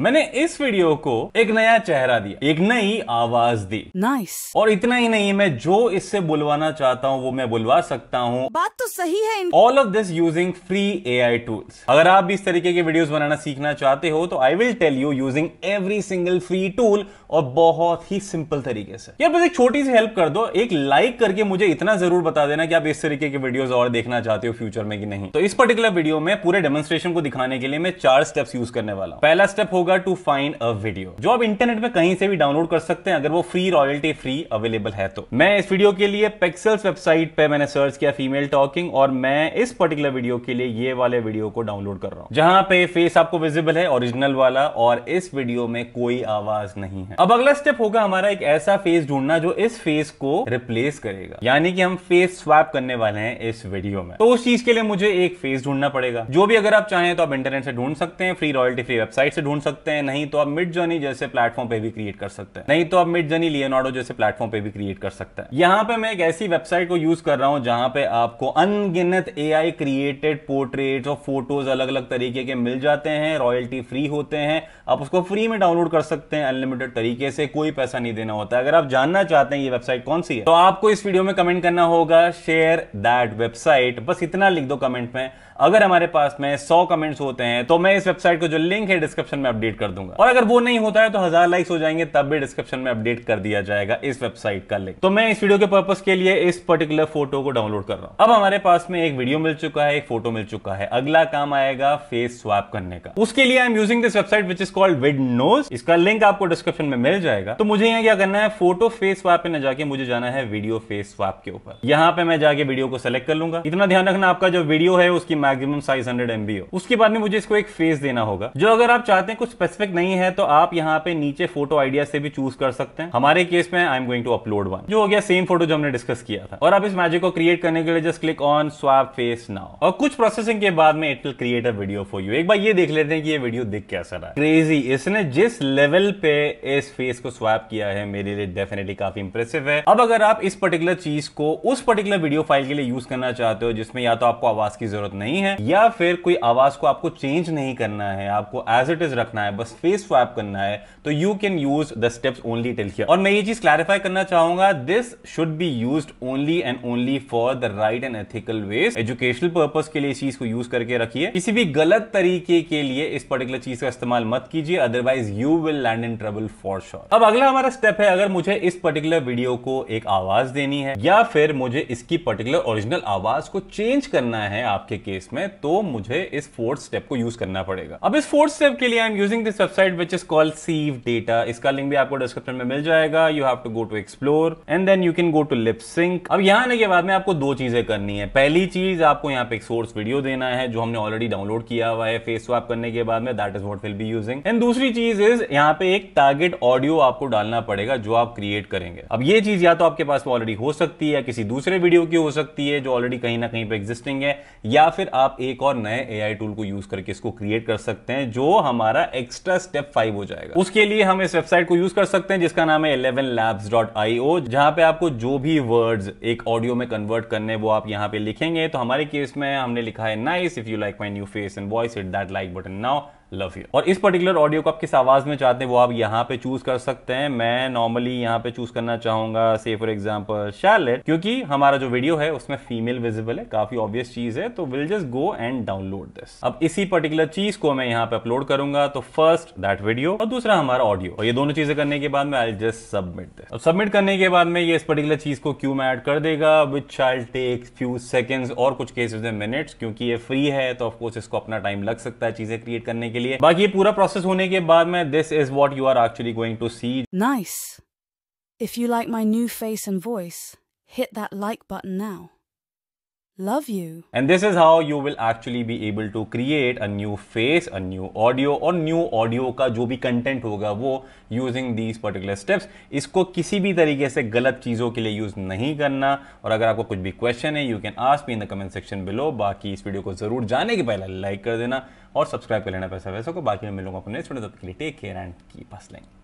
मैंने इस वीडियो को एक नया चेहरा दिया एक नई आवाज दी नाइस nice. और इतना ही नहीं मैं जो इससे बुलवाना चाहता हूँ वो मैं बुलवा सकता हूँ बात तो सही है all of this using free A I tools अगर आप भी इस तरीके के वीडियोस बनाना सीखना चाहते हो तो I will tell you using every single free tool और बहुत ही सिंपल तरीके से यार बस एक छोटी सी हेल्प कर दो एक लाइक करके मुझे इतना जरूर बता देना की आप इस तरीके के वीडियोज और देखना चाहते हो फ्यूचर में कि नहीं तो इस पर्टिकुलर वीडियो में पूरे डेमोस्ट्रेशन को दिखाने के लिए मैं चार स्टेप्स यूज करने वाला हूँ पहला स्टेप होगा होगा टू फाइंड अ वीडियो जो आप इंटरनेट में कहीं से भी डाउनलोड कर सकते हैं अगर वो फ्री रॉयल्टी फ्री अवेलेबल है तो मैं इस वीडियो के लिए पेक्सल्स वेबसाइट पे मैंने सर्च किया फीमेल टॉकिंग और मैं इस पर्टिकुलर वीडियो के लिए ये वाले वीडियो को डाउनलोड कर रहा हूँ जहां पे फेस आपको विजिबल है ओरिजिनल वाला और इस वीडियो में कोई आवाज नहीं है अब अगला स्टेप होगा हमारा एक ऐसा फेस ढूंढना जो इस फेस को रिप्लेस करेगा यानी कि हम फेस स्वैप करने वाले हैं इस वीडियो में तो उस चीज के लिए मुझे एक फेस ढूंढना पड़ेगा जो भी अगर आप चाहें तो आप इंटरनेट से ढूंढ सकते हैं फ्री रॉयल्टी फ्री वेबसाइट से ढूंढ सकते सकते हैं नहीं तो आप मिड जर्नी जैसे प्लेटफॉर्म पे भी क्रिएट कर सकते हैं नहीं तो आप मिड जर्नी लियोनार्डो जैसे प्लेटफॉर्म पे भी क्रिएट कर सकते हैं यहाँ पे मैं एक ऐसी वेबसाइट को यूज कर रहा हूँ जहां पे आपको अनगिनत ए क्रिएटेड पोर्ट्रेट और फोटोज अलग अलग तरीके के मिल जाते हैं रॉयल्टी फ्री होते हैं आप उसको फ्री में डाउनलोड कर सकते हैं अनलिमिटेड तरीके से कोई पैसा नहीं देना होता अगर आप जानना चाहते हैं ये वेबसाइट कौन सी है तो आपको इस वीडियो में कमेंट करना होगा शेयर दैट वेबसाइट बस इतना लिख दो कमेंट में अगर हमारे पास में सौ कमेंट्स होते हैं तो मैं इस वेबसाइट को जो लिंक है डिस्क्रिप्शन में अपडेट अपडेट कर दूंगा और अगर वो नहीं होता है तो हजार लाइक्स हो जाएंगे तब भी डिस्क्रिप्शन में अपडेट कर दिया जाएगा इस वेबसाइट का लिंक तो मैं इस वीडियो के पर्पज के लिए इस पर्टिकुलर फोटो को डाउनलोड कर रहा हूँ अब हमारे पास में एक वीडियो मिल चुका है एक फोटो मिल चुका है अगला काम आएगा फेस स्वाप करने का उसके लिए I am using this website which is called Vidnoz इसका लिंक आपको डिस्क्रिप्शन में मिल जाएगा तो मुझे यहाँ क्या करना है फोटो फेस स्वाप पे न जाके मुझे जाना है वीडियो फेस स्वाप के ऊपर यहाँ पे मैं जाके वीडियो को सेलेक्ट कर लूंगा इतना ध्यान रखना आपका जो वीडियो है उसकी मैक्सिमम साइज हंड्रेड एमबी हो उसके बाद में मुझे इसको एक फेस देना होगा जो अगर आप चाहते हैं कुछ स्पेसिफिक नहीं है तो आप यहाँ पे नीचे फोटो आइडिया से भी चूज कर सकते हैं हमारे केस में I am going to upload one जो हो गया सेम फोटो जो हमने डिस्कस किया था और आप इस मैजिक को क्रिएट करने के लिए just click on swap face now और कुछ प्रोसेसिंग के बाद में it will create a video for you एक बार ये देख लेते हैं कि ये वीडियो दिख कैसा रहा क्रेजी इसने जिस लेवल पे इस फेस को स्वैप किया है मेरे लिए डेफिनेटली काफी इंप्रेसिव है अब अगर आप इस पर्टिकुलर चीज को उस पर्टिकुलर वीडियो फाइल के लिए यूज करना चाहते हो जिसमें या तो आपको आवाज की जरूरत नहीं है या फिर कोई आवाज को आपको चेंज नहीं करना है आपको एज इट इज रखना करना है बस फेस स्वैप करना है तो you can use the steps only till here और मैं ये चीज क्लैरिफाई करना चाहूंगा this should be use only and only for the right and ethical way educational purpose के लिए इस चीज को यूज करके रखिए किसी भी गलत तरीके के लिए इस पर्टिकुलर चीज का इस्तेमाल मत कीजिए otherwise you will land in trouble for sure अब अगला हमारा स्टेप है अगर मुझे इस पर्टिकुलर वीडियो को एक आवाज देनी है या फिर मुझे इसकी पर्टिकुलर ओरिजिनल आवाज को चेंज करना है आपके केस में तो मुझे इस फोर्थ स्टेप को यूज करना पड़ेगा अब इस फोर्थ स्टेप के लिए I am using using this website which is call sieve data इसका लिंक भी आपको डिस्क्रिप्शन में मिल जाएगा you have to go to explore and then you can go to lip sync अब यहाँ आने के बाद में आपको दो चीजें करनी है पहली चीज आपको यहाँ पे एक सोर्स वीडियो देना है जो हमने ऑलरेडी डाउनलोड किया हुआ है फेस स्वाप करने के बाद में that is what will be using and दूसरी चीज इज यहाँ पे एक टारगेट ऑडियो आपको डालना पड़ेगा जो आप क्रिएट करेंगे अब ये चीज या तो आपके पास ऑलरेडी हो सकती है किसी दूसरे वीडियो की हो सकती है जो ऑलरेडी कहीं ना कहीं पर एग्जिस्टिंग है या फिर आप एक और नए ए टूल को यूज करके इसको क्रिएट कर सकते हैं जो हमारा एक्स्ट्रा स्टेप फाइव हो जाएगा उसके लिए हम इस वेबसाइट को यूज कर सकते हैं जिसका नाम है Eleven Labs dot I O जहां पे आपको जो भी वर्ड्स एक ऑडियो में कन्वर्ट करने वो आप यहाँ पे लिखेंगे तो हमारे केस में हमने लिखा है nice if you like my new face and voice it that like button now love you और इस पर्टिकुलर ऑडियो को आप किस आवाज में चाहते हैं वो आप यहाँ पे चूज कर सकते हैं मैं नॉर्मली यहाँ पे चूज करना चाहूंगा से फॉर एग्जाम्पल शैलेट क्योंकि हमारा जो वीडियो है उसमें फीमेल विजिबल है काफी ऑब्वियस चीज है तो will just go and download this अब इसी पर्टिकुलर चीज को मैं यहाँ पे अपलोड करूंगा तो फर्स्ट दैट वीडियो और दूसरा हमारा ऑडियो और ये दोनों चीजें करने के बाद में आई जस्ट सबमिट दिस अब सबमिट करने के बाद में ये इस पर्टिकुलर चीज को क्यू मैं ऐड कर देगा which I take few seconds और कुछ केसेज में मिनट्स क्योंकि ये फ्री है तो ऑफकोर्स इसको अपना टाइम लग सकता है चीजें क्रिएट करने के लिए लिए बाकी ये पूरा प्रोसेस होने के बाद में this is what you are actually going to see nice if you like my new face and voice hit that like button now love you. And this is how you will actually be able to create a new face, a new audio or new audio ka jo bhi content hoga wo using these particular steps. isko kisi bhi tarike se galat cheezon ke liye use nahi karna aur agar aapko kuch bhi question hai you can ask me in the comment section below. बाकी इस video को ज़रूर जाने के पहले like कर देना और सब्सक्राइब कर लेना पैसा वैसा को बाकी मैं मिलूंगा अपने स्टूडेंट तब के लिए take care and keep hustling